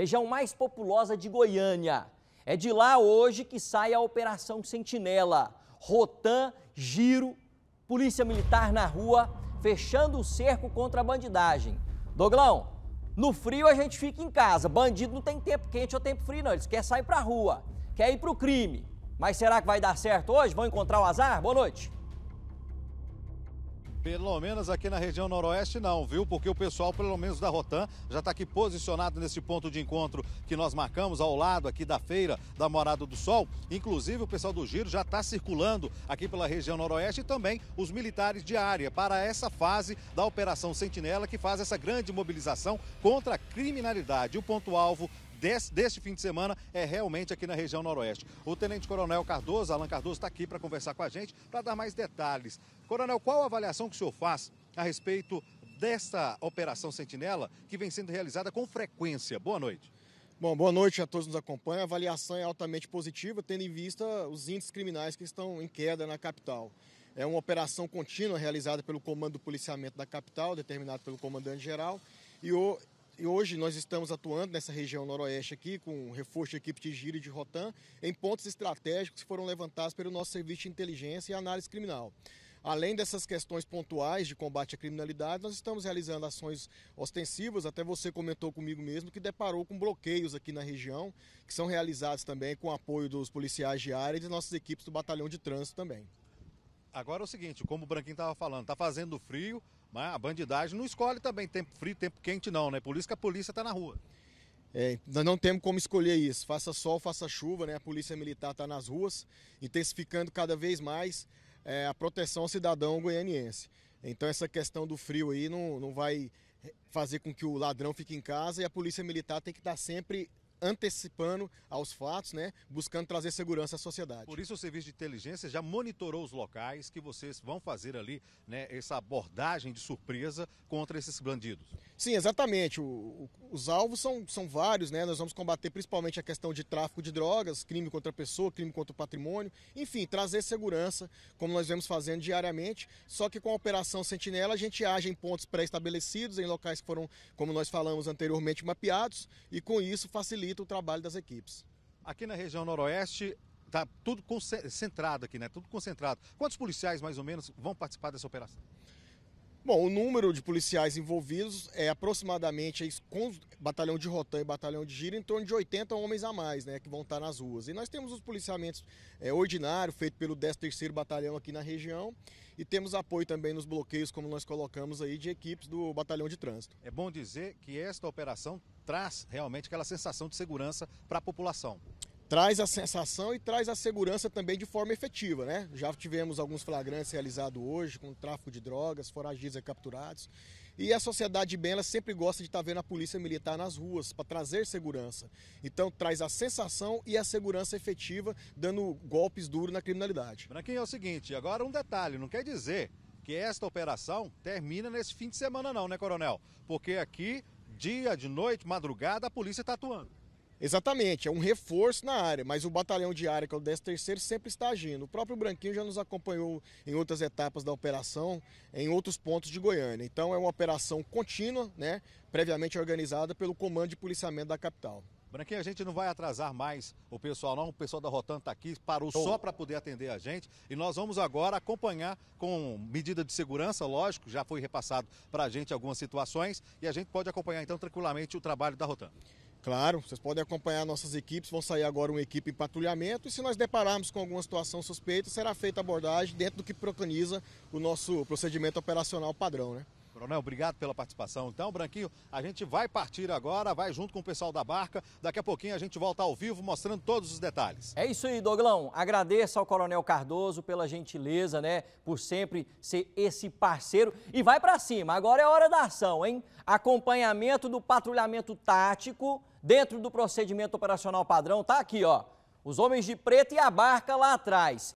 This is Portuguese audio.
região mais populosa de Goiânia. É de lá hoje que sai a Operação Sentinela. Rotan, giro, polícia militar na rua, fechando o cerco contra a bandidagem. Doglão, no frio a gente fica em casa. Bandido não tem tempo quente ou tempo frio, não. Eles querem sair pra rua, quer ir pro crime. Mas será que vai dar certo hoje? Vão encontrar o azar? Boa noite. Pelo menos aqui na região noroeste não, viu? Porque o pessoal, pelo menos da Rotan, já está aqui posicionado nesse ponto de encontro que nós marcamos ao lado aqui da feira da Morada do Sol. Inclusive o pessoal do Giro já está circulando aqui pela região noroeste e também os militares de área para essa fase da Operação Sentinela que faz essa grande mobilização contra a criminalidade. O ponto-alvo desse, deste fim de semana é realmente aqui na região noroeste. O Tenente Coronel Cardoso, Alan Cardoso, está aqui para conversar com a gente, para dar mais detalhes. Coronel, qual a avaliação que o senhor faz a respeito dessa Operação Sentinela, que vem sendo realizada com frequência? Boa noite. Bom, boa noite a todos que nos acompanham. A avaliação é altamente positiva, tendo em vista os índices criminais que estão em queda na capital. É uma operação contínua realizada pelo Comando do Policiamento da Capital, determinado pelo Comandante-Geral, e o, e hoje nós estamos atuando nessa região noroeste aqui, com reforço de equipe de giro e de rotan, em pontos estratégicos que foram levantados pelo nosso serviço de inteligência e análise criminal. Além dessas questões pontuais de combate à criminalidade, nós estamos realizando ações ostensivas, até você comentou comigo mesmo, que deparou com bloqueios aqui na região, que são realizados também com apoio dos policiais de área e das nossas equipes do batalhão de trânsito também. Agora é o seguinte, como o Branquinho estava falando, está fazendo frio, mas a bandidagem não escolhe também tempo frio, tempo quente, não, né? Por isso que a polícia está na rua. É, nós não temos como escolher isso. Faça sol, faça chuva, né? A polícia militar está nas ruas, intensificando cada vez mais é, a proteção ao cidadão goianiense. Então essa questão do frio aí não, não vai fazer com que o ladrão fique em casa e a polícia militar tem que estar tá sempre antecipando aos fatos, né, buscando trazer segurança à sociedade. Por isso o Serviço de Inteligência já monitorou os locais que vocês vão fazer ali, né, essa abordagem de surpresa contra esses bandidos. Sim, exatamente. O, o, os alvos são, são vários, né? Nós vamos combater principalmente a questão de tráfico de drogas, crime contra a pessoa, crime contra o patrimônio, enfim, trazer segurança, como nós vemos fazendo diariamente. Só que com a Operação Sentinela, a gente age em pontos pré-estabelecidos, em locais que foram, como nós falamos anteriormente, mapeados, e com isso facilita o trabalho das equipes. Aqui na região noroeste, está tudo concentrado aqui, né? Tudo concentrado. Quantos policiais, mais ou menos, vão participar dessa operação? Bom, o número de policiais envolvidos é aproximadamente, é com batalhão de rotan e batalhão de giro, em torno de 80 homens a mais, né, que vão estar nas ruas. E nós temos os policiamentos é, ordinários, feito pelo 13º Batalhão aqui na região, e temos apoio também nos bloqueios, como nós colocamos aí, de equipes do Batalhão de Trânsito. É bom dizer que esta operação traz realmente aquela sensação de segurança para a população traz a sensação e traz a segurança também de forma efetiva, né? Já tivemos alguns flagrantes realizados hoje com tráfico de drogas, foragidos e capturados. E a sociedade bem, ela sempre gosta de estar tá vendo a polícia militar nas ruas para trazer segurança. Então traz a sensação e a segurança efetiva, dando golpes duros na criminalidade. quem é o seguinte, agora um detalhe, não quer dizer que esta operação termina nesse fim de semana não, né, coronel? Porque aqui, dia, de noite, madrugada, a polícia está atuando. Exatamente, é um reforço na área, mas o batalhão de área, que é o 13º, sempre está agindo. O próprio Branquinho já nos acompanhou em outras etapas da operação, em outros pontos de Goiânia. Então é uma operação contínua, né, previamente organizada pelo Comando de Policiamento da capital. Branquinho, a gente não vai atrasar mais o pessoal, não. O pessoal da Rotan está aqui, parou só para poder atender a gente. E nós vamos agora acompanhar com medida de segurança, lógico, já foi repassado para a gente algumas situações. E a gente pode acompanhar então tranquilamente o trabalho da Rotan. Claro, vocês podem acompanhar nossas equipes, vão sair agora uma equipe em patrulhamento e se nós depararmos com alguma situação suspeita, será feita abordagem dentro do que preconiza o nosso procedimento operacional padrão, né? Coronel, obrigado pela participação. Então, Branquinho, a gente vai partir agora, vai junto com o pessoal da barca. Daqui a pouquinho a gente volta ao vivo mostrando todos os detalhes. É isso aí, Doglão. Agradeço ao Coronel Cardoso pela gentileza, né? Por sempre ser esse parceiro. E vai para cima, agora é hora da ação, hein? Acompanhamento do patrulhamento tático dentro do procedimento operacional padrão, tá aqui, ó. Os homens de preto e a barca lá atrás.